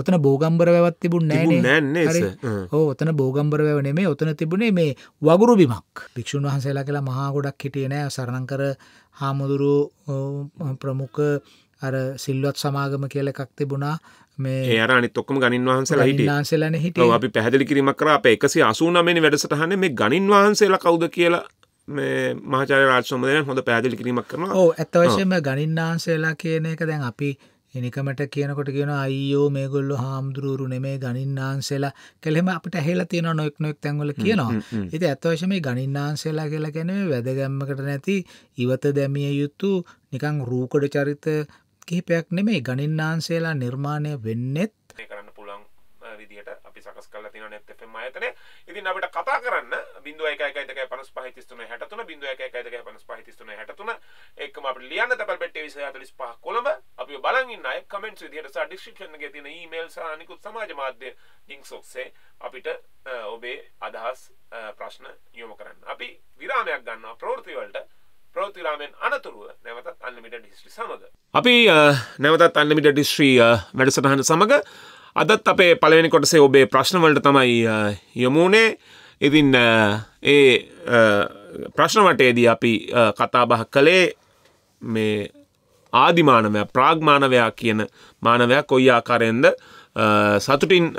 ඔතන බෝගම්බර වැවත් තිබුණ නෑන ඔතන බෝගම්බර වැවනේ මේ ඔතන තිබුණේ මේ වගුරු බිමක් භික්ෂූන් වහන්සේලා කියලා මහා ගොඩක් හිටිය නෑ සරණංකර හාමුදුරු ප්‍රමුඛ අර සිල්ලොත් සමාගම කියල එකක් තිබුණා මේ ඒරනි තොක්කම ගනින් වහන්සේලා හිට හන්සේලන හිට අපි පැහදිලි කිරීමක් කර අප එකසි අසුනමනි වැඩසටහන මේ ගනින් වහන්සේලා කවුද කියලා මේ මහචාර රාජසමදය හොඳ පැදිලි කිරීමක් කරන ඕ ඇත්තවශයම ගනින්නාන්සේලා කියන එක දැන් අපි එනිකමට කියනකොට කියන අයිෝ මේගොල්ලු හාමුදුරුවරු නෙමේ ගනින්නාන්සේලා කෙළෙම අපට හෙලා තියෙන නොෙක් නොෙක් තැන්වල කියනවා එති ඇත්වශම ගනින්නාන්සේලා කියලා ගැනේ වැදගැම්මකට නැති ඉවත දැමිය යුතු නිකං රූකඩ චරිත කිහිපයක් නෙමේ ගනින්නාන්සේලා නිර්මාණය වෙන්නෙත් කරන්න පුළන් විදිට අපි සකස් කල තින නැත්තම අයතන ඉතින් අපට කතා කරන්න බින්දුව එකයිකයිතක පනස් පහිතිස්තුන හැටතුන බින්දුව එකයිතක පනස් පහිතිස්තුන හැටතුන එක්ම අප ලියන්න තැල් පෙට්ටේ විසයාතලිස් පහ කොළඹ අපි බලගන්න අය කමෙන්ට් විදිහට සහ ඩිස්ක්‍රිප්ෂන් එකේ තියෙන ඊමේල් සහ අනිකුත් සමාජ මාධ්‍ය ලින්ක්ස් ඔස්සේ අපිට ඔබේ අදහස් ප්‍රශ්න යොමු කරන්න. අපි විරාමයක් ගන්නවා ප්‍රවෘත්ති වලට. ප්‍රවෘත්ති විරාමෙන් අනතුරුව නැවතත් අන්ලිමිටඩ් හිස්ටරි සමග. අපි නැවතත් අන්ලිමිටඩ් හිස්ටරි වැඩසටහන සමග අදත් අපේ පළවෙනි කොටසේ ඔබේ ප්‍රශ්න වලට තමයි යමුනේ. ඉතින් ඒ ප්‍රශ්න වටේදී අපි කතා බහ කළේ මේ ආදිමානවයා ප්‍රාග්මානවයා කියන මානවයා කොයි ආකාරයෙන්ද සතුටින්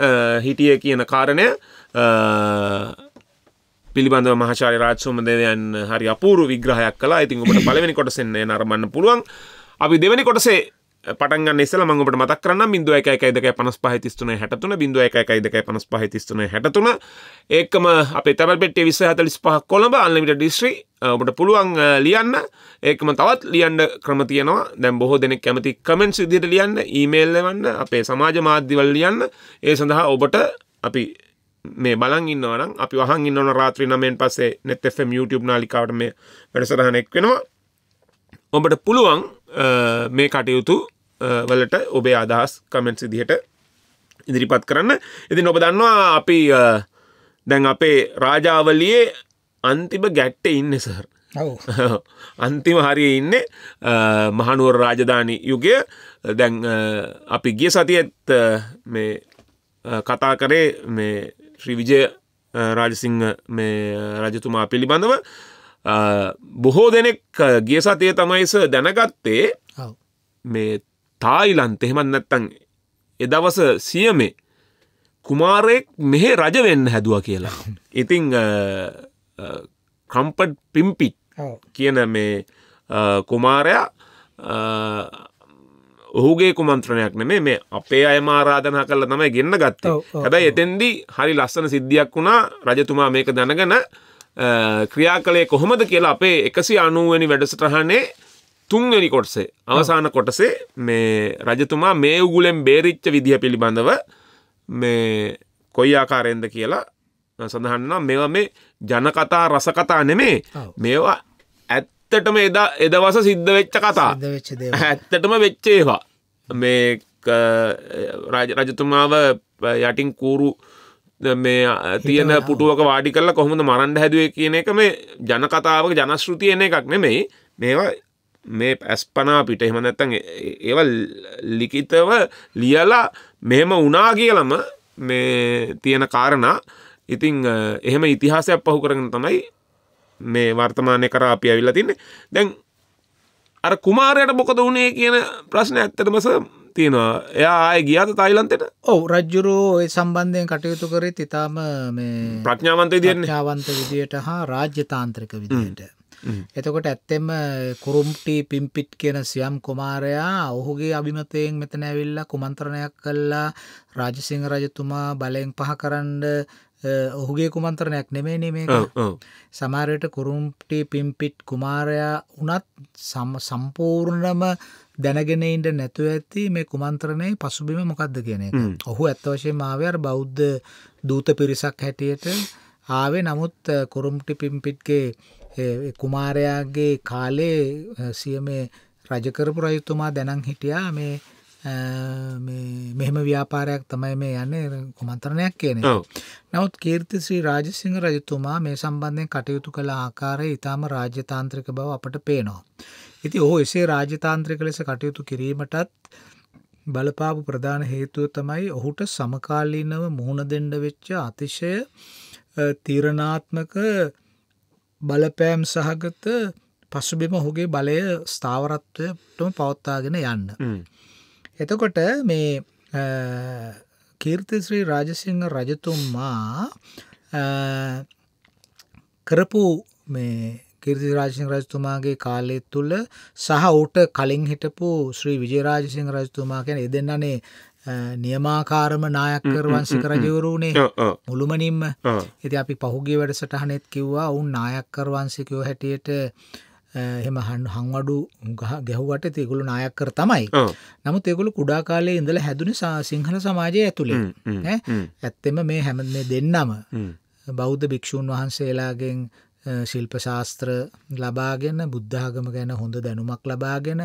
හිටිය කියන කාරණය පිළිබඳව මහාචාර්ය රාජසෝම දේවයන් හරි අපූර්ව විග්‍රහයක් කළා. ඉතින් ඔබට පළවෙනි කොටසෙන් නරඹන්න පුළුවන්. අපි දෙවෙනි කොටසේ පටන් ෙල මඟට මතක්රන්න බින්දුව එක එකයිදක පනස් පහතිස්තුන හැටතුන බිඳුව එක එකයිදක පනස් පහතිස්තුන හැටතුන ඒකම අපේ තැබල් පෙටේ විස හතලිස් පහ කොළඹ අල්ලිට ඩිස්්‍රී ඔබට පුළුවන් ලියන්න ඒකම තවත් ලියන්ඩ ක්‍රමතියනවා දැම් බොහෝ දෙනෙක් කැමති කමෙන්ට් සිදිට ලියන්න ඊමේල්ලවන්න අපේ සමාජ මාධ්‍යවල් ලියන්න ඒ සඳහා ඔබට අපි මේ බලන් ඉන්නවනම් අපි වහන් ඉන්නවන රාත්‍රී නමෙන් පස්සේ නෙත් FM YouTube නාලිකාවට මේ වැඩසටහනෙක් වෙනවා ඔබට පුළුවන් මේ කටයුතු වලට ඔබේ අදහස් කමෙන්ට් සිදිහට ඉදිරිපත් කරන්න ඉතින් ඔබ දන්නවා අපි දැන් අපේ රාජාවලියේ අන්තිම ගැට්ට ඉන්න සහර අන්තිම හරිය ඉන්න මහනුවර රාජධානි යුගය දැන් අපි ගිය සතියත් මේ කතා කරේ මේ ශ්‍රීවිජය රාජසිංහ මේ රජතුමා පිළිබඳව බොහෝ දෙනෙක් ගිය සතිය තමයිස දැනගත්තේ මේ තායිලන්ත එහෙමත් නැත්තං එදවස සියමේ කුමාරයෙක් මෙහෙ රජවෙන්න හැදුව කියලා. ඉතිං කම්පට් පිම්පිට් කියන මේ කුමාරයා ඔහුගේ කුමන්ත්‍රණයක් නෙමේ මේ අපේ අයම ආරාධනා කල තමයි ගෙන්න්න ගත්ත හැබැයි එතෙන්දී හරි ලස්සන සිද්ධියක් වුණා රජතුමා මේක දැනගන ක්‍රියා කළේ කොහොමද කියලා අපේ එකසි අනුවනි වැඩසටහනේ තුන්වෙනි කොටසේ අවසාන කොටසේ මේ රජතුමා මේ උගුලෙන් බේරිච්ච විදිහ පිළිබඳව මේ කොයි ආකාරයෙන්ද කියලා සඳහන්නම් මෙවා මේ ජනකතා රසකතා නෙමේ මේවා ඇත්තටම එදා එදවස සිද්ධ වෙච්ච කතා ඇත්තටම වෙච්චේවා මේ රජතුමාව යටින් කූරු මේ තියෙන පුටුවක වාඩි කරලා කොහොමද මරන්ඩ හැදුවේ කියන එක මේ ජනකතාවක ජනශෘතිය එන එකක් නෙමෙයි මේවා මේ ඇස් පනා පිට එහෙම නැත්තන් ඒව ලිකිතව ලියලා මෙහෙම උනා කියලම මේ තියෙන කාරණා ඉතිං එහෙම ඉතිහාසයක් පහු කරගෙන තමයි මේ වර්තමානය කර අපි ඇවිල්ලා තින්නේ දැන් අර කුමාරයට මොකද වුණේ කියන ප්‍රශ්න ඇත්තටමස තියෙනවා එයා ආය ගියාද තායිලන්තෙට ඔවු රජ්ජුරෝ ඒ සම්බන්ධයෙන් කටයුතු කරත් ඉතාම මේ ප්‍රඥාවන්තය දයන්න ාවන්ත විදියට හා රාජ්‍යතාන්ත්‍රක විදියට එතකොට ඇත්තෙම කුරුම්ටි පිම්පිට් කියන සියම් කුමාරයා ඔහුගේ අභිමතයෙන් මෙතන ඇවිල්ල කුමන්ත්‍රණයක් කල්ලා රාජසිංහ රජතුමා බලයෙන් පහ කරන්න ඔහුගේ කුමන්ත්‍රණයක් නෙමේනේ මේ සමාරයට කුරුම්ටි පිම්පිට් කුමාරයා වනත් සම්පූර්ණම දැනගෙන ඉන්ට නැතුව ඇති මේ කුමන්ත්‍රණය පසුබිම මොකක්ද කියන ඔහු ඇත්තවශය මාවයර් බෞද්ධ දූත පිරිසක් හැටියට ආවේ නමුත් කුරුම්ටි පිම්පිට්ගේ කුමාරයාගේ කාලේ සියමේ රජකරපු රයුතුමා දැනං හිටියා මේ මෙහෙම ව්‍යාපාරයක් තමයි මේ යන්නේ කොමන්තරණයක් කියන නවත් කීර්තිශ්‍රී රාජසිංහ රජතුමා මේ සම්බන්ධයෙන් කටයුතු කළ ආකාරය ඉතාම රාජ්‍යතාන්ත්‍රික බව අපට පේනවා. ඉති ඔහු එසේ රාජතාන්ත්‍රික ලෙස කටයුතු කිරීමටත් බලපාපු ප්‍රධාන හේතුව තමයි ඔහුට සමකාලීනව මුහුණ දෙන්ඩ වෙච්ච අතිශය තීරණාත්මක බලපෑම් සහගත පසුබිම ඔහුගේ බලය ස්ථාවරත්වයටම පවත්තාගෙන යන්න. එතකොට මේ කීර්තිශ්‍රී රාජසිංහ රජතුම්මා කරපු මේ කිරදි රාජසිංහ රජතුමාගේ කාලය තුළ සහ ඌට කලින් හිටපු ශ්‍රී විජයරාජසිංහ රජතුමා කැන එදන්නනේ නියමාකාරම නායක්කර වංශික රජවරුණේ මුළුමනින්ම ඇති අපි පහුගේ වැඩසටහනෙත් කිව්වා ඔවුන් නායක්කර වංශිකයෝ හැටියට Eh, එහෙම හන්වඩු ගහ ගැහුවට තිගුළු නායක්කර තමයි නමුත් එගුළු කුඩා කාලේ ඉඳල හැදුනි සිංහල සමාජය ඇතුළේ ඇත්තෙම මේ හැම මේ දෙන්නම බෞද්ධ භික්‍ෂූන් වහන්සේලාගෙන් eh, ශිල්ප ශාස්ත්‍ර ලබාගෙන බුද්ධාගම ගැන හොඳ දැනුමක් ලබාගෙන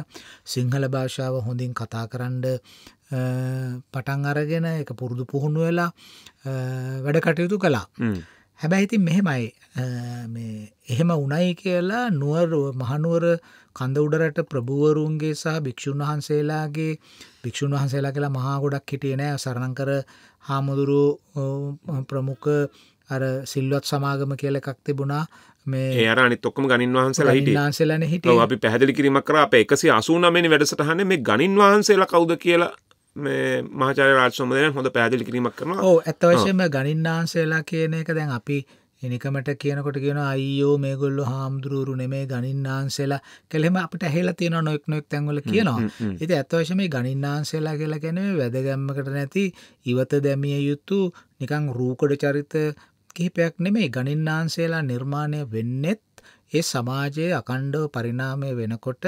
සිංහල භාෂාව හොඳින් කතා කරන්ඩ eh, පටන් අරගෙන එක පුරුදු පුහුණු වෙලා වැඩ කටයුතු කලා. හැබැයි ඉතින් මෙහෙමයි එහෙම උනයි කියලා නුවරුව මහනුවර කඳ උඩරට ප්‍රභුවරුන්ගේ සහ භික්‍ෂූන් වහන්සේලාගේ භික්‍ෂූන් වහන්සේලා කියලා මහා ගොඩක් හිටිය නෑ සරණංකර හාමුදුරු ප්‍රමුඛ අර සිල්වත් සමාගම කියල එකක් තිබුණා මේ අරනි තොක්කම ගනින් වහන්සේලා හිට හන්සේලන හිට අපි පැහදිලි කිරීමක් කර අප එකසි අසුනමනි වැඩසටහන මේ ගනින් වහන්සේලා කවුද කියලා මේ මහචාර රාජසමදයන් හොඳ පැදිලි කිරීමක් කරන ඕ ඇත්තවශයම ගනින්නාන්සේලා කියන එක දැන් අපි එනිකමට කියනකොට කියන අයෝ මේගොල්ලු හාමුදුරුවරු නෙමේ ගනින්නාන්සේලා කෙළෙම අපට හෙලා තියෙන නොෙක් නොෙක් තැන්වල කියනවා එති ඇත්වශම මේ ගනින්නාන්සේලා කියලා ගැනේ වැදගැම්මකට නැති ඉවත දැමිය යුතු නිකං රූකඩ චරිත කිහිපයක් නෙමේ ගනින්නාන්සේලා නිර්මාණය වෙන්නෙත් ඒ සමාජයේ අකණ්ඩව පරිණාමය වෙනකොට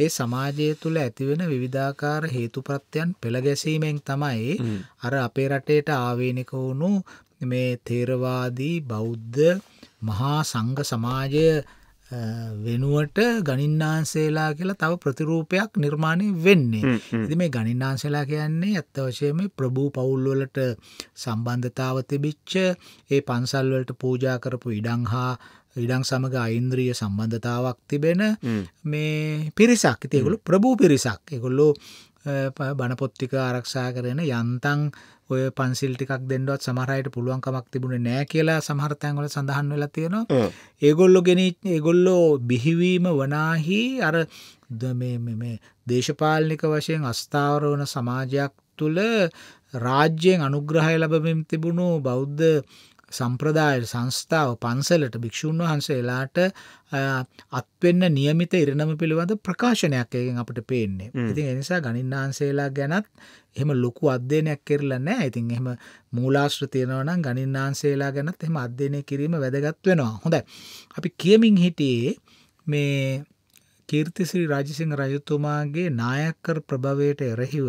ඒ සමාජය තුළ ඇතිවෙන විවිධාකාර හේතු ප්‍රත්‍යයන් පෙළගැසීමෙන් තමයි අර අපේ රටේට ආවේනික වුණු මේ තේරවාදී බෞද්ධ මහා සංඝ සමාජය වෙනුවට ගනින්නාන්සේලා කියලා තව ප්‍රතිරූපයක් නිර්මාණය වෙන්නේ. ඉති මේ ගනින්නාන්සේලා කියන්නේ ඇත්ත වශයම ප්‍රභූ පවුල්වලට සම්බන්ධතාව තිබිච්ච ඒ පන්සල්වලට පූජා කරපු ඉඩං හා ඉඩං සමඟ අයින්ද්‍රිය සම්බන්ධතාවක් තිබෙන මේ පිරිසක් තියකුළු ප්‍රභූ පිරිසක් එකොල්ලු බණපොත්තික ආරක්ෂා කරන යන්තන් ඔය පන්සිල් ටිකක් දෙන්නවත් සමහරයට පුළුවන්කමක් තිබුණ නෑ කියලා සමහරතැන්වල සඳහන් වෙලා තියෙනවා ඒගොල්ලො ගෙන ඒගොල්ලෝ බිහිවීම වනාහි අර දේශපාලනික වශයෙන් අස්ථාවරවන සමාජයක් තුළ රාජ්‍යයෙන් අනුග්‍රහය ලබමින් තිබුණු බෞද්ධ සම්ප්‍රදාය සංස්ථාව පන්සලට භික්‍ෂූන් වහන්සේලාට අත්වෙන්න නියමිත ඉරණම පිළිබඳ ප්‍රකාශනයක් එකෙන් අපට පේන්නේ ඉතින් එනිසා ගනින්නාන්සේලා ගැනත් එහම ලොකු අධ්‍යනයක් කෙරල නෑ ඉතින් එහම මූලාශ්‍ර තියෙනවනම් ගනින්නාන්සේලා ගැනත් එම අධ්‍යනය කිරීම වැදගත් වෙනවා හොඳ අපි කියමින් හිටියේ මේ කීර්තිසිරි රාජසිංහ රජතුමාගේ නායක්කර ප්‍රභවයට එරහිව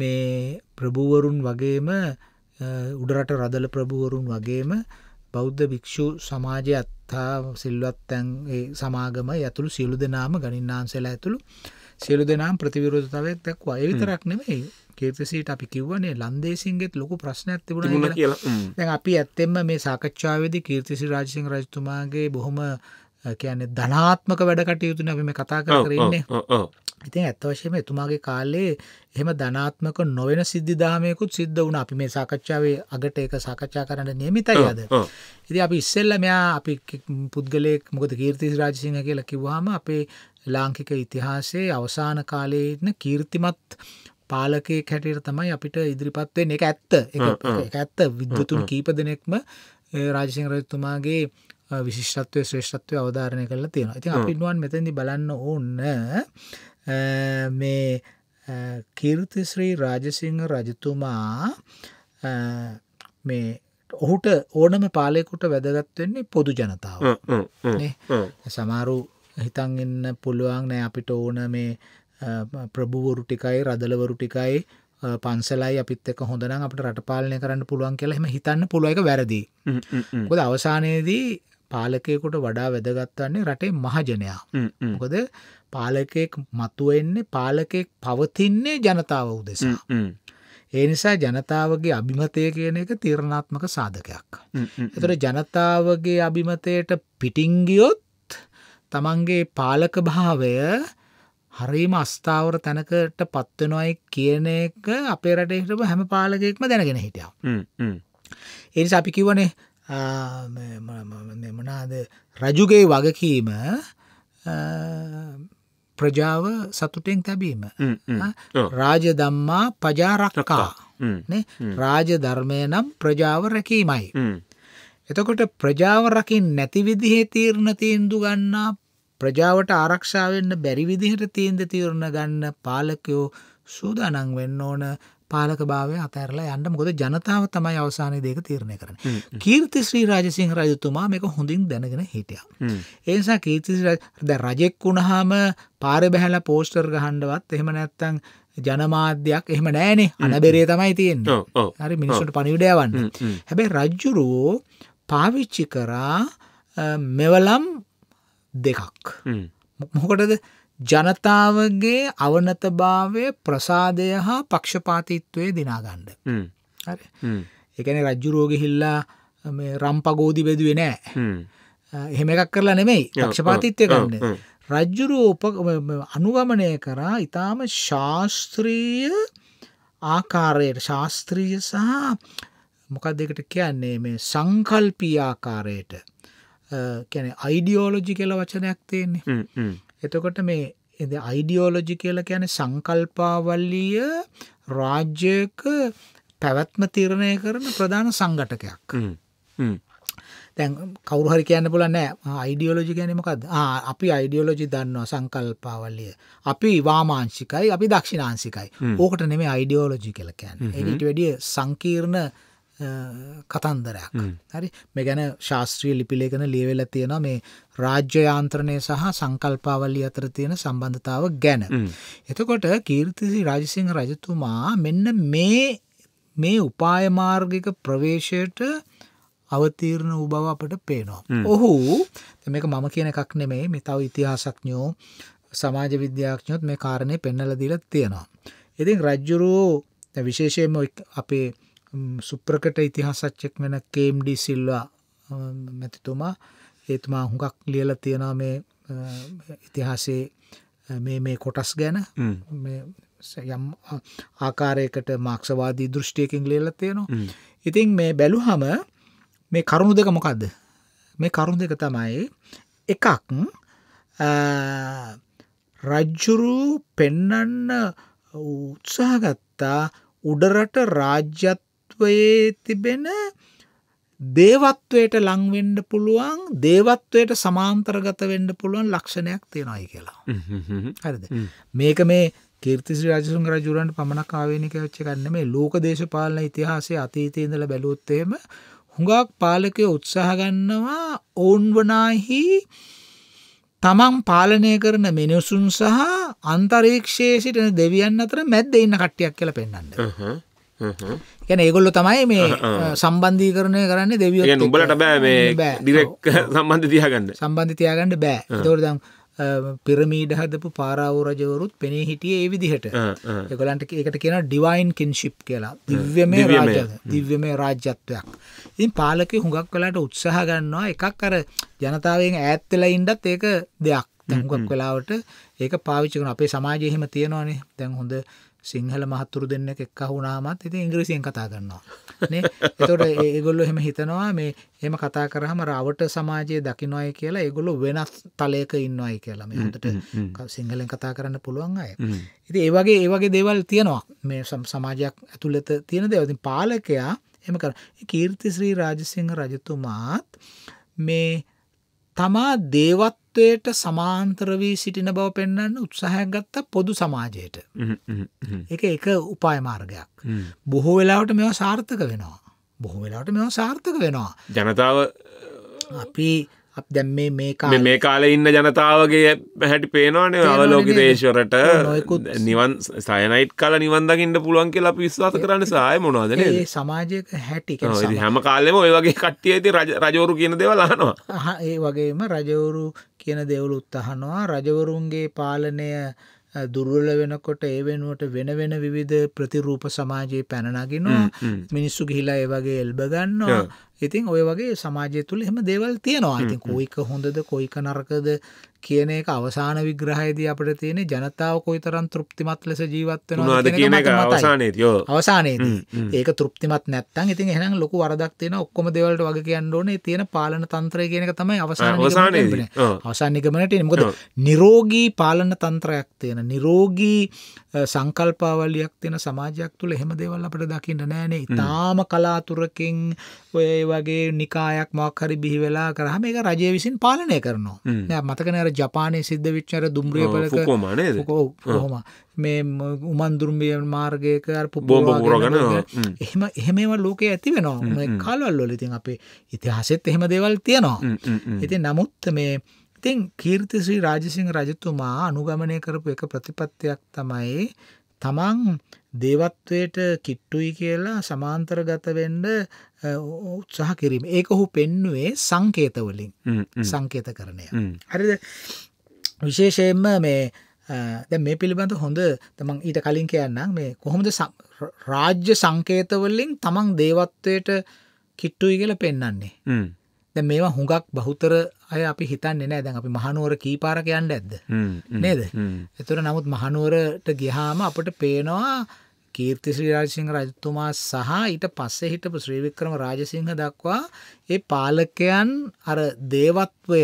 මේ ප්‍රභූවරුන් වගේම උඩරට රදල ප්‍රභුවරුන් වගේම බෞද්ධ භික්‍ෂු සමාජය අත්තා සිල්වත් තැන් සමාගම ඇතුළු සියලු දෙනාම ගනින්නාන්සෙලා ඇතුළු සියලු දෙනම් ප්‍රතිවිරෝධතාවක් දැක් අයවිතරක් නෙමයි කේතසිට අපි කිව්වනේ ලන්දේසින්ගෙත් ලොකු ප්‍රශ්නයක් තිබුණ කියලා දැන් අපි ඇත්තෙම මේ සාකච්ඡාවේදී කීර්තිසි රාජසිං රජතුමාගේ බොහොම කියන්නේ ධනාත්මක වැඩකටයුතුන අපිම කතා කරන්නේ ඉතින් ඇත්තවශයම එතුමාගේ කාලේ එහෙම ධනාත්මක නොවෙන සිද්ධිධාමයකුත් සිද්ධ වුණ අපි මේ සාකච්ඡාවේ අගට ඒක සාකච්ඡා කරන්න නියමිතයි අද ඉති අපි ඉස්සෙල්ල මෙයා අපි පුද්ගලෙක් මොකද කීර්ති රාජසිංහ කියලා කිව්වාම අපේ ලාංකික ඉතිහාසේ අවසාන කාලයේ ඉන්න කීර්තිමත් පාලකයේ කැටට තමයි අපිට ඉදිරිපත්වෙන් එක ඇත්ත ඇත්ත විද්‍යතුන් කීප දෙනෙක්ම රාජසිංහ රජතුමාගේ විශිෂ්ටත්වය ශ්‍රේෂ්ත්වය අවධාරණය කරලා තියෙන ඉතින් අපිනුවන් මෙතැදි බලන්න ඕන්න මේ කීර්තිශ්‍රී රාජසිංහ රජතුමා මේ ඔහුට ඕනම පාලෙකුට වැදගත්වෙන්නේ පොදු ජනතාව සමාරු හිතන් එන්න පුළුවන් නෑ අපිට ඕන මේ ප්‍රභූවරු ටිකයි රදලවරු ටිකයි පන්සලයි අපිත් එක හොඳනම් අපට රටපාලනය කරන්න පුළුවන් කියලා එම හිතන්න පුළුව එක වැරදි. ගොද අවසානයේදී පාලකයකුට වඩා වැදගත්වන්නේ රටේ මහජනයා. මොකද පාලකයෙක් මතුවෙන්නේ පාලකෙක් පවතින්නේ ජනතාව උදෙසා. ඒ නිසා ජනතාවගේ අභිමතය කියන එක තීරණාත්මක සාධකයක්. එතට ජනතාවගේ අභිමතයට පිටිංගියොත් තමන්ගේ පාලක භාවය හරීම අස්ථාවර තැනකට පත්වනොයි කියන එක අපේ රටට හැම පාලකෙක්ම දැනගෙන හිටියා. එනිසා අපි කිවනේ මනාද රජුගේ වගකීම ප්‍රජාව සතුටෙන් තැබීම රාජ දම්මා පජාරක්කා රාජ ධර්මය නම් ප්‍රජාව රැකීමයි. එතකොට ප්‍රජාව රකින් නැති විදිහේ තීරණ තීන්දු ගන්නා ප්‍රජාවට ආරක්ෂාවෙන්න බැරි විදිහට තීන්ද තීරණ ගන්න පාලකයෝ සූදානං වෙන්න ඕන පාලක භාවය අතඇරලා යන්න මොකද ජනතාව තමයි අවසානය දෙක තීරණය කරන. කීර්ති ශ්‍රී රාජසිංහ රජතුමා මේක හොඳින් දැනගෙන හිටිය. ඒසා කීර්ති ද රජෙක් වුණහාම පාර බැහැල පෝස්ටර් ගහන්ඩවත් එහෙම නැත්තං ජනමාධ්‍යයක් එහෙම නෑනේ අනබෙරේ තමයි තියෙන් හරි මිනිසුට පනිවිඩයවන්න. හැබැයි රජ්ජුරුවෝ පාවිච්චි කරා මෙවලම් දෙකක්. මොකටද ජනතාවගේ අවනතභාවය ප්‍රසාදය හා පක්ෂපාතිත්වය දිනාගණ්ඩ එකන රජ්ජුරෝග හිල්ලා රම්පගෝදි බෙදුව නෑ එහෙම එකක් කරලා නෙමෙයි පක්ෂපාතිත්වය කරන්න රජ්ජුරු අනුගමනය කරා ඉතාම ශාස්ත්‍රීය ආකාරයට ශාස්ත්‍රීය සහ මොකක් දෙකට කියන්නේ මේ සංකල්පී ආකාරයට කැන අයිඩියෝලොජි කල වචනයක් තියෙන්නේ එතකොට මේ අයිඩියෝලොජි කියල කියන සංකල්පාවල්ලිය රාජ්‍යයක පැවැත්ම තීරණය කරන ප්‍රධාන සංගටකයක් තැන් කවරුහරි කියන්න පුල නෑ අයිඩියෝලෝජි ගැනීමකද අපි අයිඩියෝලෝජි දන්නවා සංකල්පාවල්ලිය අපි වාමාංශිකයි අපි දක්ෂිනාංශිකයි ඕකට නෙම අයිඩියෝලෝජි කලකෑන් එට වැඩිය සංකීර්ණ කතන්දරයක් හරි මෙ ගැන ශාස්ත්‍රීය ලිපිලේකන ලියවෙල තියෙන මේ රාජ්‍යයාන්ත්‍රණය සහ සංකල්පාවල්ලි අතර තියෙන සම්බන්ධතාව ගැන. එතකොට කීර්තිසි රජසිංහ රජතුමා මෙන්න මේ මේ උපායමාර්ගික ප්‍රවේශයට අවතීරණ වූ බව අපට පේනවා. ඔහු මේක මම කියන එකක් නෙමේ මේ තව ඉතිහාසඥෝ සමාජ විද්‍යාඥයොත් මේ කාරණය පෙන්නල දීලත් තියෙනවා. ඉතින් රජ්ජුරෝ විශේෂයෙන්ම අපේ සුප්‍රකට ඉතිහාසච්චෙක් වෙන කේම්ඩි සිල්වා මැතිතුමා ඒතුමා හුඟක් ලියල තියෙනවා මේ ඉතිහාසේ මේ මේ කොටස් ගැන යම් ආකාරයකට මාක්ෂවාදී දෘෂ්ටියකින් ලියල තියෙනවා ඉතින් මේ බැලුහම මේ කරුණු දෙක මොකක්ද මේ කරුණු දෙක තමයි එකක් රජ්ජුරු පෙන්නන්න උත්සාහගත්තා උඩරට රාජ්‍යත් දේවත්වයේ තිබෙන දේවත්වයට ලංවෙන්ඩ පුළුවන් දේවත්වයට සමාන්තරගත වෙන්ඩ පුළුවන් ලක්ෂණයක් තියෙනයි කියලා හරිද මේක මේ කීර්තිසි රජසුන් රජුරන්ට පමණක් ආවේනික වෙච්ච ගන්න මේ ලෝක දේශපාලන ඉතිහාසය අතීතයඉඳල බැලුත්තේම හුඟක් පාලකය උත්සාහ ගන්නවා ඔවුන්වනාහි තමන් පාලනය කරන මිනිසුන් සහ අන්තරීක්ෂයේ සිටන දෙවියන් අතර මැද්ද ඉන්න කට්ටියක් කියල පෙන්න්නන්න ගැන ඒගොල්ල තමයි මේ සම්බන්ධී කරණය කරන්න දෙවිය උඹලට බෑ මේ ඩිරෙක් සම්බන්ධ තියගන්න සම්බන්ධ තියාගන්න බෑ තෝරදම් පිරමීඩ හදපු පාරාවරජවරුත් පෙනේ හිටිය ඒ විදිහට එකොලන්ට එකට කියන ඩිවයින් කින්ශිප් කියලා දිව්‍යමය රාජ දිව්‍යමය රාජ්‍යත්වයක් ඉතින් පාලක හුඟක් වෙලාට උත්සාහ ගන්නවා එකක් අර ජනතාවෙන් ඈත්වෙලා ඉන්ඩත් ඒක දෙයක් දැන්ගක් වෙලාවට ඒක පාවිච්චකන අපේ සමාජයහෙම තියෙනවානේ දැන් හොඳ සිංහල මහත්තුරු දෙන්න එකක් වුණාමත් ඉතින් ඉංග්‍රීසියෙන් කතා කරනවා නේ එතකොට ඒගොල්ලෝ එහෙම හිතනවා මේ එහෙම කතා කරාම රවට සමාජයේ දකින්නයි කියලා ඒගොල්ලෝ වෙනස් තලයක ඉන්නවයි කියලා මේ හොඳට සිංහලෙන් කතා කරන්න පුළුවන් අය. ඉතින් ඒ වගේ ඒ වගේ දේවල් තියෙනවා මේ සමාජයක් ඇතුළත තියෙන දේවල්. ඉතින් පාලකයා එහෙම කර කීර්තිශ්‍රී රාජසිංහ රජතුමාත් මේ තමා දේවත්වයට සමාන්තර වී සිටින බව පෙන්වන්න උත්සාහයක් ගත්ත පොදු සමාජයට. ඒක එක උපාය මාර්ගයක්. බොහෝ වෙලාවට මෙව සාර්ථක වෙනවා. බොහෝ වෙලාවට මෙව සාර්ථක වෙනවා. ජනතාව අපි අප දැම් මේ මේ මේ කාල ඉන්න ජනතාවගේ හැටි පේනවානේ අවලෝක දේශවරට නිවන් සයනයිට් කල නිවන්දකින්න පුළුවන් කියලා පිස්වාත කරන්න සහය මොනවාදන සමාජයක හැටි හැම කාලෙම ඔය වගේ කට්ටිය ඇති රජවරු කියන දෙවලානවා ඒ වගේම රජවරු කියන දෙවුලු උත්තහනවා රජවරුන්ගේ පාලනය දුර්වල වෙනකොට ඒ වෙනුවට වෙන වෙන විවිධ ප්‍රතිරූප සමාජයේ පැනනගෙනවා මිනිස්සු ගිහිලා ඒ වගේ එල්බ ගන්නවා ඉතින් ඔය වගේ සමාජය තුළ එම දේවල් තියෙනවා ඉතින් කොයික හොඳද කොයික නරකද කියන එක අවසාන විග්‍රහයේදී අපට තියෙන ජනතාව කොයිතරම් තෘප්තිමත් ලෙස ජීවත් වෙනවද කියන එක අවසානයේදී අවසානයේදී ඒක තෘප්තිමත් නැත්නම් ඉතින් එහෙනම් ලොකු වරදක් තියෙන ඔක්කොම දේවල්ට වග කියන්න ඕනේ තියෙන පාලන තන්ත්‍රය කියන එක තමයි අවසාන නිගමනයේ අවසාන නිගමනට එන්නේ මොකද නිරෝගී පාලන තන්ත්‍රයක් තියෙන නිරෝගී සංකල්පාවලියක් තියෙන සමාජයක් තුළ එහෙම දේවල් අපිට දකින්න නෑනේ ඉතාලම කලාතුරකින් ඔය වගේ නිකායක් මොක්හරි බිහි වෙලා කරහම එක රජය විසින් පාලනය කරනවා මතකනර ජපානය සිද්ධ විච්චර දුම්රිය පල හොම මේ උමන්දුර්මිය මාර්ගයක පුබෝගන එහම එහෙම ලෝකයේ ඇති වෙනවා කල්වල්ලොල ඉතින් අපේ ඉතිහාසෙත් එහෙම දේවල් තියෙනවා ඉති නමුත් මේ ඉතින් කීර්තිශ්‍රී රාජසිංහ රජතුමා අනුගමනය කරපු එක ප්‍රතිපත්තියක් තමයි තමන් දේවත්වයට කිට්ටුයි කියලා සමාන්තරගත වෙන්ඩ උත්සාහ කිරීම ඒක ඔහු පෙන්නුවේ සංකේතවලින් සංකේත කරණය. හරිද විශේෂයෙන්ම මේ දැ මේ පිළිබඳ හොඳ තමන් ඊට කලින් කියන්නම් මේ කොහොමද රාජ්‍ය සංකේතවලින් තමන් දේවත්වයට කිට්ටුයි කියල පෙන්නන්නේ. දැ මේවා හුඟක් බහුතර අය අපි හිතන්නේ නෑ දැන් අපි මහනුවර කීපාරක යන්න ඇද්ද නේද එතුර නමුත් මහනුවරට ගිහාම අපට පේනවා කීර්ති ශ්‍රී රාජසිංහ රජතුමා සහ ඊට පස්සේ හිටපු ශ්‍රීවික්‍රම රාජසිංහ දක්වා ඒ පාලකයන් අර දේවත්වය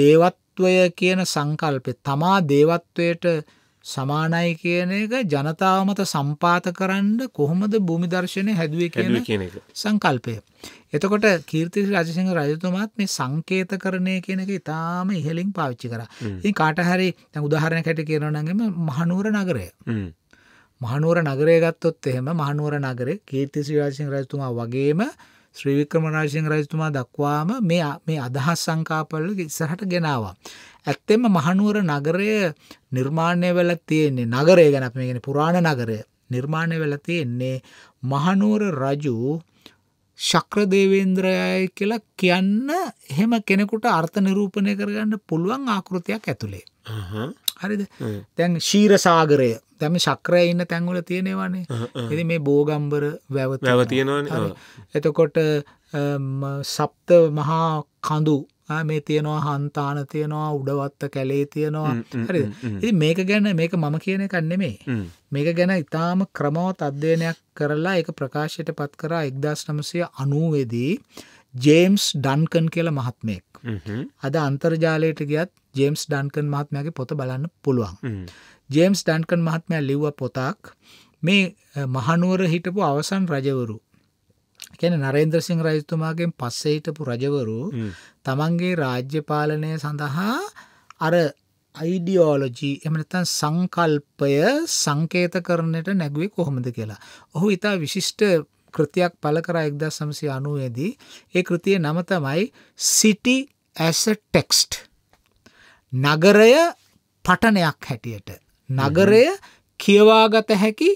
දේවත්වය කියන සංකල්පය තමා දේවත්වයට සමානයි කියන එක ජනතාව මත සම්පාත කරන්න කොහොමද භූමි දර්ශනය හැදුවේ කියන සංකල්පය. එතකොට කීර්ති රජසිංහ රජතුමාත් මේ සංකේතකරණය කියන එක ඉතාම ඉහලින් පාවිච්චි කර. ඒ කාටහරි උදාහරණ කැට කියරනගම මහනුවර නගරය. මහනුවර නගරය ගත්තොත් එහෙම මහනුවර නගරේ කීර්ති ශ්‍රාසිංහ රජතුමා වගේම ශ්‍රීවික්‍රම රාජසිංහ රජතුමා දක්වාම මේ මේ අදහස් සංකාපවල ඉස්සරහට ගෙනාවා. ඇත්තෙම මහනුවර නගරය නිර්මාණය වෙලා තියෙන්නේ නගරය ගැන මේ කියන්නේ පුරාණ නගරය නිර්මාණය වෙලා තියෙන්නේ මහනුවර රජු ශක්‍රදේවේන්ද්‍රයයි කියලා කියන්න එහෙම කෙනෙකුට අර්ථ නිරූපණය කරගන්න පුළුවන් ආකෘතියක් ඇතුළේ. හරිද? දැන් ශීරසාගරය තැම ශක්‍රය ඉන්න තැන්වල තියෙනවානේ එති මේ බෝගම්බර වැව වැව තියෙනවා එතකොට සප්ත මහා කඳු මේ තියෙනවා හන්තාන තියෙනවා උඩවත්ත කැලේ තියෙනවා හරි ඉති මේක ගැන මේක මම කියන කන්නෙමේ මේක ගැන ඉතාම ක්‍රමවත් අධ්‍යයනයක් කරලා එක ප්‍රකාශයට පත් කරා එක්දස් නමසය අනුවේදී ජේම්ස් ඩන්කන් කියල මහත්මයෙක් අද අන්තර්ජාලයට ගියත් ජේම්ස් ඩන්කන් මහත්මයගේ පොත බලන්න පුළුවන්. ජේම්ස් ඩන්කන් මහත්මය ලිව්ව පොතක් මේ මහනුවර හිටපු අවසන් රජවරු කැන නරේන්ද්‍ර සිංහ රජතුමාගෙන් පස්සේ හිටපු රජවරු තමන්ගේ රාජ්‍ය පාලනය සඳහා අර අයිඩියෝලොජී එමනතන් සංකල්පය සංකේත කරනට නැගුවේ කොහොමද කියලා. ඔහු ඉතා විශිෂ්ට කෘතියක් පල කර එක්ද සමසි අනුවේදී ඒ කෘතිය නම තමයි සිටි ඇස ටෙක්ස්ට් නගරය පටනයක් හැටියට නගරය කියවාගත හැකි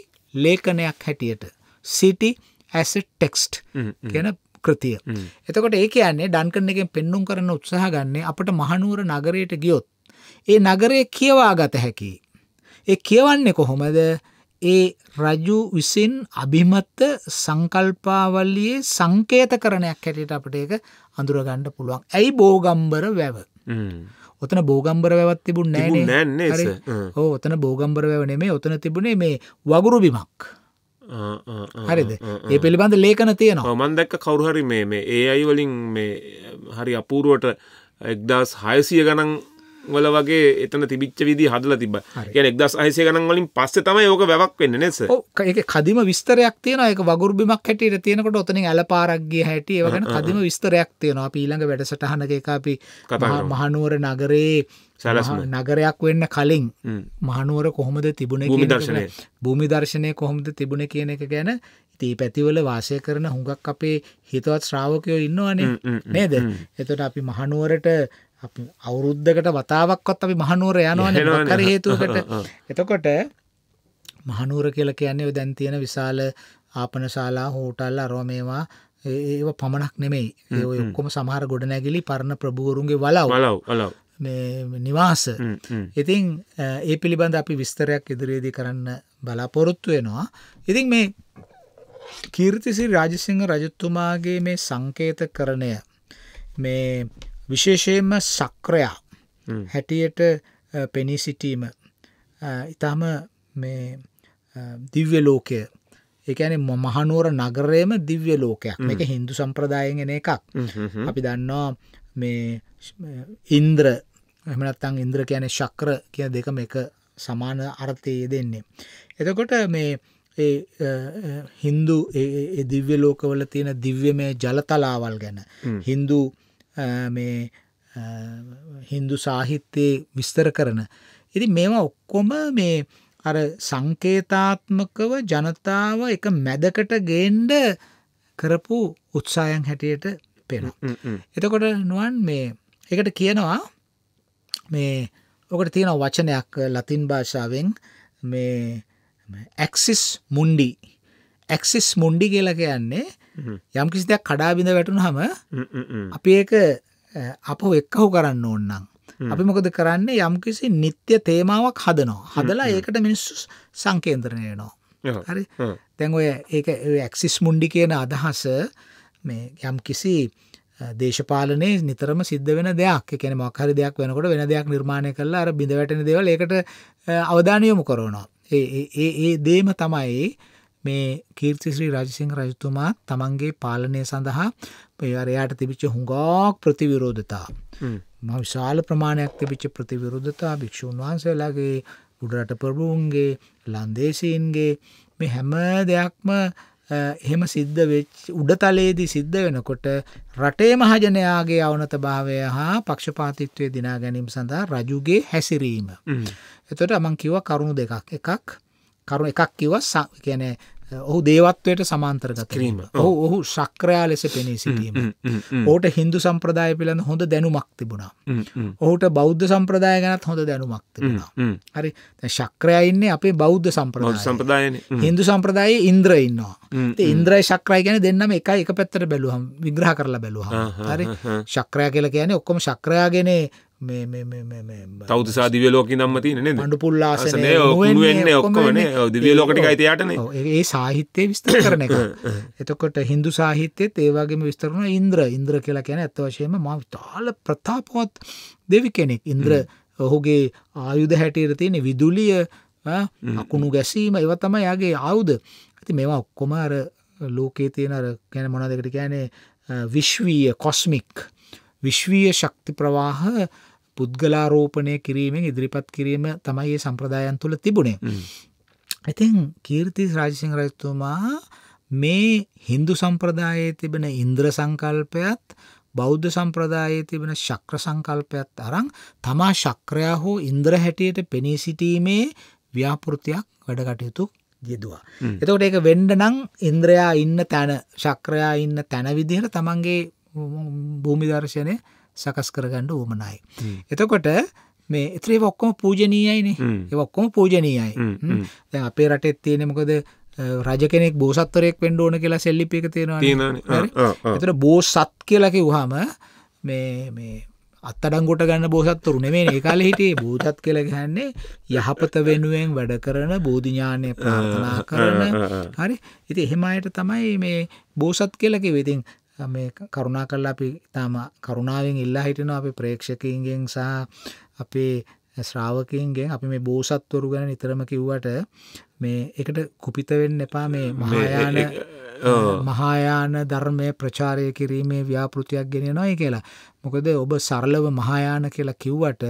ලේඛනයක් හැටියට සිටි ඇස ටෙක්ස්ට් කියන කෘතිය. එතකොට ඒ කියන්නේ ඩන්කන් එකෙන් පෙන්නුම් කරන උත්සාහ ගන්නේ අපට මහනුවර නගරයට ගියොත්. ඒ නගරය කියවා ගත හැකි. ඒ කියවන්නේ කොහොමද ඒ රජු විසින් අභිමත්ත සංකල්පාවල්ලියේ සංකේත කරනයක් හැටියට අපට ඒක අඳුරගණ්ඩ පුළුවන්. ඇයි බෝගම්බර වැව. ඔතන බෝගම්බර වැවත් තිබුණ නෑ ඕ ඔතන බෝගම්බර වැවනේ මේ ඔතන තිබුණේ මේ වගුරු බිමක් හරිද ඒ පිළිබඳ ලේකන තියෙනවා මන්දැක්ක කවරුහරි මේ ඒ අයි වලින් මේ හරි අපූරුවට එක්දස් හයසිය ගණන් වල වගේ එතන තිබිච්ච විදි හදල තිබ කිය එක්දස් අහසේ ගනන් වලින් පස්ස තම යෝක වැවක් වෙන්න නෙස ඒක කදිම විස්තරයක් තියෙන එක වගුරුබිමක් හැටියට තියෙනකොට ඔතනින් ඇල පාරක්ගේ හැටිය වගන කදිම විස්තරයක් තියෙනවා පීළඟ වැඩසටහනක එක අපි මහනුවර නගරේ නගරයක් වෙන්න කලින් මහනුවර කොහොමද තිබුණ දර්ශනය භූමි දර්ශනය කොහොමද තිබුණ කියන එක ගැන ඉති පැතිවල වාසය කරන හුඟක් අපේ හිතවත් ශ්‍රාවකයෝ ඉන්නවානේ නේද එතට අපි මහනුවරට අවුරුද්ධකට වතාවක්වත් අපි මහනුවර යනවන කර හේතුවකට එතකොට මහනුවර කියල කියන්නේ දැන් තියෙන විශාල ආපන ශාලා හෝටල් අරෝමේවා ඒ පමණක් නෙමෙයි ඒ ඔක්කොම සමහර ගොඩනැගිලි පරණ ප්‍රභූරුන්ගේ වලව් නිවාස ඉතින් ඒ පිළිබඳ අපි විස්තරයක් ඉදිරියේදී කරන්න බලාපොරොත්තු වෙනවා ඉතින් මේ කීර්තිසි රාජසිංහ රජතුමාගේ මේ සංකේත කරණය මේ විශේෂයෙන්ම සක්‍රයා හැටියට පෙනී සිටීම ඉතාම මේ දිව්‍ය ලෝකය එකන මහනුවර නගරයම දිව්‍ය ලෝකයක් එක හින්දු සම්ප්‍රදායෙන් එන එකක් අපි දන්නවා මේ ඉන්ද්‍ර එමනත්තං ඉන්ද්‍ර කියන ශක්‍ර කිය දෙකම එක සමාන අර්ථයේ දෙන්නේ. එතකොට මේ හින්දු දිව්‍ය ලෝකවල තියෙන දිව්‍යමය ජලතලාවල් ගැන හින්දු මේ හින්දු සාහිත්‍යයේ විස්තර කරන. ඉති මේවා ඔක්කොම මේ අර සංකේතාත්මකව ජනතාව එක මැදකට ගේන්ඩ කරපු උත්සායන් හැටියට පෙන. එතකොට නුවන් මේ එකට කියනවා මේ ඔකට තියෙන වචනයක් ලතින් භාෂාවෙන් මේ ඇක්සිස් මුන්ඩි ඇක්සිස් මුන්්ඩි කියල කියන්නේ යම් කිසි දෙයක් කඩාබිඳ වැටුණු හම අපි ඒක අප එක්කහු කරන්න ඕන්නම්. අපි මොකද කරන්නේ යම්කිසි නිත්‍ය තේමාවක් හදනවා. හදලා ඒකට මිනිස්සු සංකේන්ද්‍රණය නෝ. හරි තැන් ඔය ඒක ඇක්සිස් මුන්්ඩි කියන අදහස මේ යම් කිසි දේශපාලනයේ නිතරම සිද්ධ වෙන දෙයක් එකන මක්හරි දෙයක් වෙනකොට වෙන දෙයක් නිර්මාණය කරලා අර බිඳවැටන දෙවල ඒකට අවධානයොමු කරනවා. ඒ දේම තමයි මේ කීර්තිශ්‍රී රජසිංහ රජතුමා තමන්ගේ පාලනය සඳහා පයවරයාට තිබිච්ච හුඟක් ප්‍රතිවිරෝධතා. විශාල ප්‍රමාණයක් තිබිච්ච ප්‍රතිවිරුද්ධතා භික්‍ෂූන් වහන්සේලාගේ උඩරට ප්‍රභූන්ගේ ලන්දේශීන්ගේ මේ හැම දෙයක්ම එහෙම සිද්ධ වෙච් උඩතලයේදී සිද්ධ වෙනකොට රටේ මහජනයාගේ අවනත භාවය හා පක්ෂපාතිත්වය දිනා ගැනීම සඳහා රජුගේ හැසිරීම. එතොට මං කිව කරුණු දෙකක් එකක් කරුණ එකක් කිව කියන ඔහු දේවත්වයට සමාන්තරගත කිරීම ඔහු ඔහු ශක්‍රයා ලෙස පෙනී සිටීම ඕට හින්දු සම්ප්‍රදාය පිළඳ හොඳ දැනුමක් තිබුණා ඔහුට බෞද්ධ සම්ප්‍රදාය ගැනත් හොඳ දැනුමක් තිබුණා හරි ශක්‍රයඉන්නේ අපේ බෞද්ධ සම්ප්‍රදාය සම්පදායන හින්දු සම්ප්‍රදායේ ඉන්ද්‍ර ඉන්නවා ඉන්ද්‍රය ශක්‍රය ගැන දෙන්නම එක එක පැත්තට බැලුවහම් විග්‍රහ කරලා බැලුවහම් හරි ශක්‍රයා කියලා කියන්නේ ඔක්කොම ශක්‍රයාගෙනේ තෞතිසා දිවිය ලෝක නම්ම තින නෙ අඩු පුල්ලාසන වෙන්න ඔක්කමන දිවිය ලෝකට අයිතයටන ඒ සාහිත්‍යය විස්තර කරන එක එතකොට හින්දු සාහිත්‍යයත් ඒවාගේම විස්තරුණ ඉන්ද්‍ර ඉන්ද්‍ර කියලා කැන ඇත්ත වශයම ම තාල ප්‍රතාපවත් දෙවි කෙනෙක් ඉන්ද්‍ර ඔහුගේ ආයුධ හැටියට තියෙන විදුලිය අකුණු ගැසීම ඒව තම යාගේ ආයුධ ඇති මේවා ඔක්කොම අර ලෝකේ තියෙනර ගැන මොන දෙකට කියැනේ විශ්වීය කොස්මික් විශ්වීය ශක්ති ප්‍රවාහ පුද්ගලාරෝපණය කිරීමෙන් ඉදිරිපත් කිරීම තමයි ඒ සම්ප්‍රදායන් තුළ තිබුණේ. ඇතින් කීර්ති රාජසිංහ රජතුමා මේ හින්දු සම්ප්‍රදායේ තිබෙන ඉන්ද්‍ර සංකල්පයත් බෞද්ධ සම්ප්‍රදායේ තිබෙන ශක්‍ර සංකල්පයත් අරං තමා ශක්‍රයා හෝ ඉන්ද්‍ර හැටියට පෙනී සිටීමේ ව්‍යාපෘතියක් වැඩකටයුතු යෙදවා. එතකොට ඒක වෙන්ඩ නං ඉන්ද්‍රයා ඉන්න තැන ශක්‍රයා ඉන්න තැන විදිහට තමන්ගේ භූමිදර්ශනය සකස් කරගන්න ඕමනයි. එතකොට මේ එත්‍රේ ඔක්කොම පූජනීයයිනේ ඒ ඔක්කොම පූජනීයයි දැන් අපේ රටෙත් තියෙන මොකද රජ කෙනෙක් බෝසත්වරයෙක් වෙන්න ඕන කියලා සෙල්ලිපි එක තියෙනවා එතන බෝසත් කියලා කිව්වහම මේ මේ අත්තඩංගොට ගන්න බෝසත්වරු නෙමෙයි ඒ කාලේ හිටියේ බෝසත් කියලා කියන්නේ යහපත වෙනුවෙන් වැඩ කරන බෝධි ඥානය ප්‍රාර්ථනා කරන හරි ඉතින් එහෙම අයට තමයි මේ බෝසත් කියලා කිව්වේ. ඉතින් මේ කරුණා කරලා අපි ඉතාම කරුණාවෙන් ඉල්ලා හිටිනවා අපි ප්‍රේක්ෂකයන්ගෙන් සහ අපේ ශ්‍රාවකයන්ගෙන් අපි මේ බෝසත්වරු ගැන නිතරම කිව්වට මේ එකට කුපිත වෙන්න එපා මේ මහායාන මහායාන ධර්මය ප්‍රචාරය කිරීමේ ව්‍යාපෘතියක් ගෙනෙනවයි කියලා. මොකද ඔබ සරලව මහායාන කියලා කිව්වට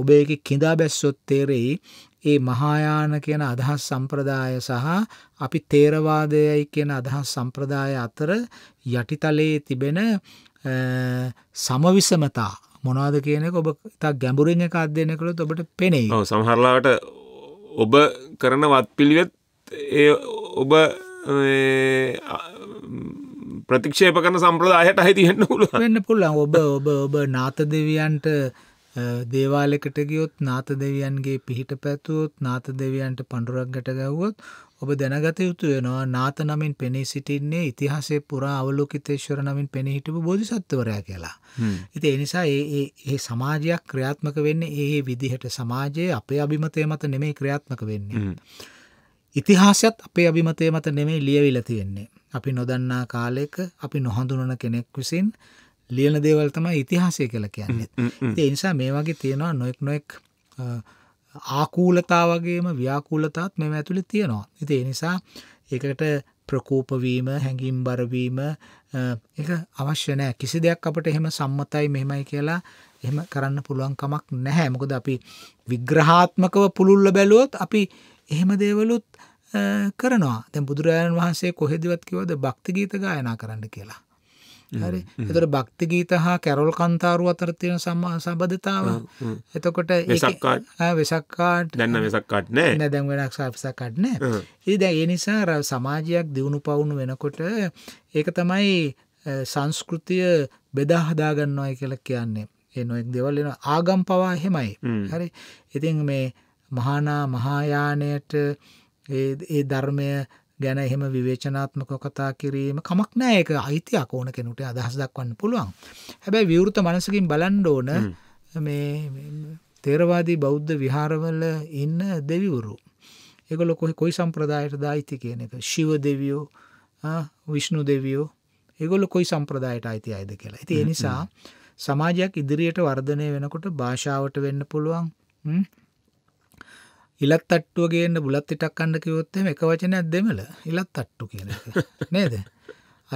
ඔබ ඒක කිඳා බැස්සොත් තේරෙයි ඒ මහායාන කියන අදහස් සම්ප්‍රදාය සහ අපි තේරවාදයයි කියන අදහස් සම්ප්‍රදාය අතර යටිතලයේ තිබෙන සමවිසමතා මොනවාද කියනෙක ඔබ තා ගැඹුරෙන් එක අධ්‍යයන කළොත් ඔබට පෙනෙයි සමහරලාට ඔබ කරන වත් පිළිවෙත් ඒ ඔබ ප්‍රතික්ෂේප කරන සම්ප්‍රදායට අහිතියන්න පුළුවන්න පුල්ලන් ඔබ ඔබ ඔබ නාත දෙවියන්ට දේවාලෙකට ගියොත් නාත දෙවියන්ගේ පිහිට පැතුවොත් නාත දෙවියන්ට පඳුරක් ගැට ගැව්වොත් ඔබ දැනගත යුතු වෙනවා නාත නමින් පෙනී සිටින්නේ ඉතිහාසේ පුරා අවලෝකිතේශ්වර නමින් පෙනී හිටපු බෝධිසත්වරයා කියලා. ඉතින් ඒ නිසා ඒ ඒ සමාජයක් ක්‍රියාත්මක වෙන්නේ ඒ විදිහට සමාජයේ අපේ අභිමතය මත නෙමෙයි ක්‍රියාත්මක වෙන්නේ. ඉතිහාසයත් අපේ අභිමතය මත නෙමෙයි ලියවිලා තියෙන්නේ. අපි නොදන්නා කාලයක අපි නොහඳුනන කෙනෙක් විසින් ලියන දේවල් තමයි ඉතිහාසය කියලා කියන්නේ ඒ නිසා මේ වගේ තියෙනවා නොෙක් නොෙක් ආකූලතා වගේම ව්‍යාකූලතාත් මෙම ඇතුළි තියෙනවා ඉති නිසා ඒකට ප්‍රකෝපවීම හැඟීම් බරවීම එක අවශ්‍ය නෑ කිසි දෙයක් අපට එහෙම සම්මතයි මෙහෙමයි කියලා එහෙම කරන්න පුළුවන්කමක් නැහැ මොකද අපි විග්‍රහාත්මකව පුළුල්ල බැලුවොත් අපි එහෙම දේවලුත් කරනවා තැ බුදුරජාණන් වහන්සේ කොහෙදවත් කිවද භක්තිගීත ගායනා කරන්න කියලා හරි එතට භක්ති ගීත හා කැරොල් කන්තාරු අතර තියෙන සම්මා සබධතාව එතකොට වෙසක්කාට දැන්න වෙසක්කාට නෑ නැදැන් වෙනක් සාපිසක්කට නෑ ඒ දැ ඒ නිසා සමාජයක් දියුණු පවුණු වෙනකොට ඒක තමයි සංස්කෘතිය බෙදා හදාගන්නවායි කියල කියන්නේ එනොෙක් දෙවල් එෙන ආගම් පවා හෙමයි හරි ඉතින් මේ මහනා මහායානයට ඒ ධර්මය ගැන එහෙම විවේචනාත්මක කතා කිරීම කමක් නෑ ඒක අයිතියක් ඕන කෙනුට අදහස් දක්වන්න පුළුවන්. හැබැයි විවෘත මනසකින් බලන්ඩ ඕන මේ තේරවාදී බෞද්ධ විහාරවල ඉන්න දෙවිවරු. එකල කොහ කොයි සම්ප්‍රදායට දායිති කියන එක ශිව දෙවියෝ විශ්ණු දෙවියෝ ඒගොල කොයි සම්ප්‍රදායට අයිති අයිද කියලා. ඇති එනිසා සමාජයක් ඉදිරියට වර්ධනය වෙනකොට භාෂාවට වෙන්න පුළුවන් ඉලත් තට්ටුව ගේන්න බුලත් ඉටක් කන්න කිවොත්තම එක වචනයක් දෙමල ඉලත් තට්ටු කියන නේද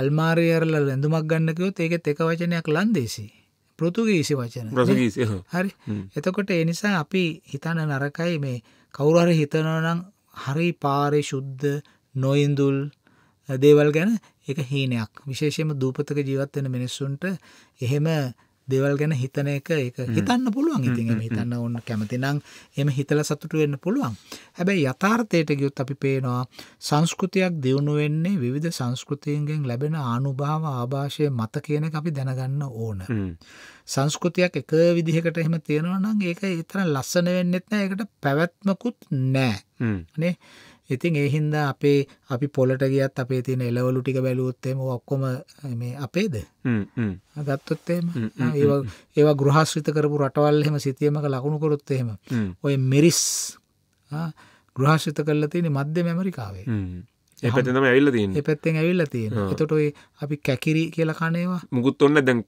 අල්මාරයරල ලැඳුමක් ගන්නකයොත් ඒකෙත් එක වචනයක් ලන්දේසි පෘතුගීසි වචන හරි එතකොට එනිසා අපි හිතන නරකයි මේ කවුරහර හිතනවනම් හරි පාරි ශුද්ධ නොයින්දුල් දේවල් ගැන එක හීනයක් විශේෂයම දූපතක ජීවත්වෙන මිනිස්සුන්ට එහෙම දේවල් ගැන හිතන එක ඒක හිතන්න පුළුවන් ඉතින් එම හිතන්න ඕන්න කැමතිනම් එම හිතල සතුට වෙන්න පුළුවන් හැබැයි යථාර්ථයට ගියොත් අපි පේනවා සංස්කෘතියක් දියුණු වෙන්නේ විවිධ සංස්කෘතියන්ගෙන් ලැබෙන ආනුභාව ආභාෂය මත කියන අපි දැනගන්න ඕන සංස්කෘතියක් එක විදිහකට එහෙම තියෙනවනම් ඒක ඒතර ලස්සන වෙන්නෙත් නෑ ඒකට පැවැත්මකුත් නෑ නේ ඉතින් ඒ හින්දා අපේ අපි පොලට ගියත් අපේ තියෙන එලවලු ටික බැලුවොත්තේම ඔක්කොම මේ අපේද ගත්තොත්තේම ඒවා ගෘහස්විත කරපු රටවල් එහෙම සිතියමක ලකුණු කොරොත් එහෙම ඔය මිරිස් ගෘහශ්‍රිත කරල තියෙන මධ්‍යම ඇමරිකාවේ එපතම ඇල්ල තින් එපැත්තෙන් ඇවිල්ල තියෙන එතොට අපි කැකිරි කියල කනේවා මුකුත් ඔන්න දැන්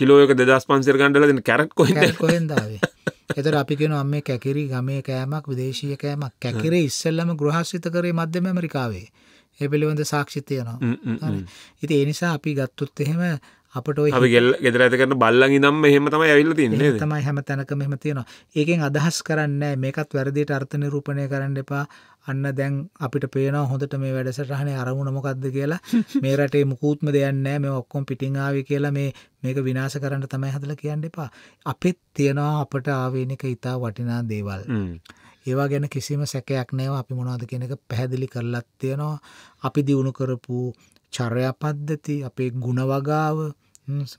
කිලෝයක දස් පන්සිර ගණඩලදන කැරක් කොහ කොහෙදාවේ එතර අපි කියන අම්ම කැකිරි ගමේ කෑමක් විදේශීය කෑමක් කැකිරේ ඉස්සල්ලම ගෘහස්සිත කරේ මධ්‍යම ඇමරිකාවේ ඒ පිළිබඳ සාක්ෂිතයනවා ඉති එනිසා අපි ගත්තුත් එහෙම අපට ගෙල් ගෙදර ඇත කරන බල්ලඟ නම් එහෙම තමයි ඇවිල්ල තින්නේ තමයි හැම තැනක මෙහම තියෙනවා ඒකෙන් අදහස් කරන්න මේකත් වැරදිට අර්ථන රූපණය කරන්න එපා අන්න දැන් අපිට පේන හොඳට මේ වැඩසටහනේ අරමුණ මොකක්ද කියලා මේ රටේ මුකූත්ම දෙයන්නෑ මේ ඔක්කොම් පිටිංආවි කියලා මේ මේක විනාශ කරන්න තමයි හදල කියන්න එපා අපිත් තියෙනවා අපට ආවේනික ඉතා වටිනා දේවල්. ඒවා ගැන කිසිම සැකයක් නෑව අපි මොනවාද කියන එක පැහැදිලි කරලත් තියෙනවා අපි දියුණු කරපු චර්යා පද්ධති අපේ ගුණවගාව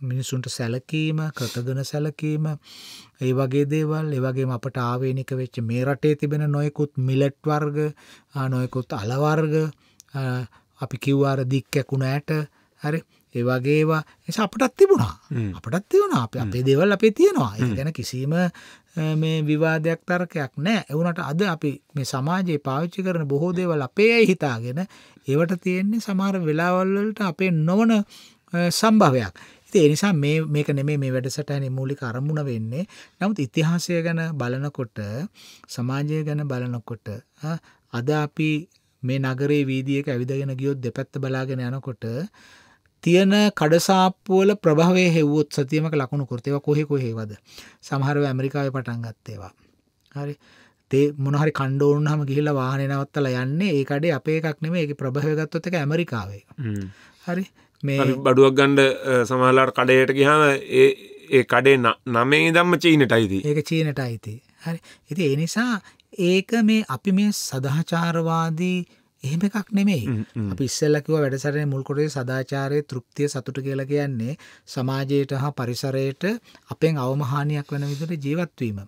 මිනිසුන්ට සැලකීම කතගන සැලකීම ඒ වගේ දේවල් ඒවගේ අපට ආවේනික වෙච්ච මේ රටේ තිබෙන නොයකුත් මිලට් වර්ග නොයකුත් අලවර්ග අපි කිව්වාර දික්කැකුණ ඇට හරි ඒවගේවා එස අපටත් තිබුණා අපටත් තිවුණ අප අපේ දේවල් අපේ තියෙනවා ගැන කිසිීම මේ විවාදයක් තර්කයක් නෑ එවුනට අද අපි මේ සමාජයේ පාවිච්චි කරන බොහෝ දේවල් අපේ ඇයි හිතාගෙන ඒවට තියෙන්නේ සමහර වෙලාවල් වලට අපේ නොවන සම්භවයක්. ඒ නිසා මේ මේක නෙමේ මේ වැඩසටහනේ මූලික අරමුණ වෙන්නේ. නමුත් ඉතිහාසය ගැන බලනකොට සමාජය ගැන බලනකොට අද අපි මේ නගරේ වීදියේක ඇවිදගෙන ගියොත් දෙපැත්ත බලාගෙන යනකොට තියෙන කඩසාප්පු වල ප්‍රභවය හෙව්වොත් සතියමක ලකුණු කරතේවා කොහේ කොහේවද. සමහරව ඇමරිකාවේ පටන් ගත්තේවා. හරි තේ මොනහරි කණ්ඩෝවන්නහම ගිහිල්ල වාහන නවත්තල යන්නේ ඒකඩේ අපේ එකක් නෙම ඒ ප්‍රභයගත්තොත් එක ඇමරිකාවේ හරි මේ බඩුවක් ගණ්ඩ සමහලාට කඩයට ගිහම ඒ කඩේ නමේ දම්ම චීනට අයිති ඒක චීනට අයිති හරි ඉති එනිසා ඒක මේ අපි මේ සදහචාරවාදී එහෙම එකක් නෙමෙයි අපි ඉස්සෙල්ලකිව වැඩසරේ මුල්කොටේ සදාචාරය තෘප්තිය සතුට කියල කියන්නේ සමාජයට හා පරිසරයට අපෙන් අවමහානයක් වන විදිට ජීවත්වීම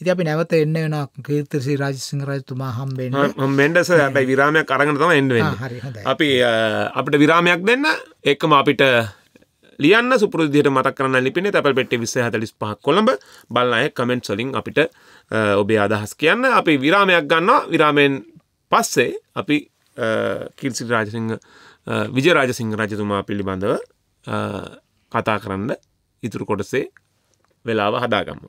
ඉති අපි නැවත එන්න වෙන කීර්තසි රාජසිංහ රජතුමා හම්බෙන් මෙන්ඩස ැයි විරාමයක් අරගෙන තම එන්ඩ අපි අපිට විරාමයක් දෙන්න එක්කම අපිට ලියන්න සුපරදියට මතක් කරන්න ලිපින තැල් පෙට්ටි විස හතලිස් පහක් කොළඹ බල්ල අය කමෙන්ට් සොලින් අපිට ඔබේ අදහස් කියන්න අපි විරාමයක් ගන්නවා විරාමයෙන් පස්සේ අපි කිල්සිට රාජසිංහ විජ රාජසිංහ රජතුමා පිළිබඳව කතා කරන්න ඉතුරු කොටසේ වෙලාව හදාගම්ම.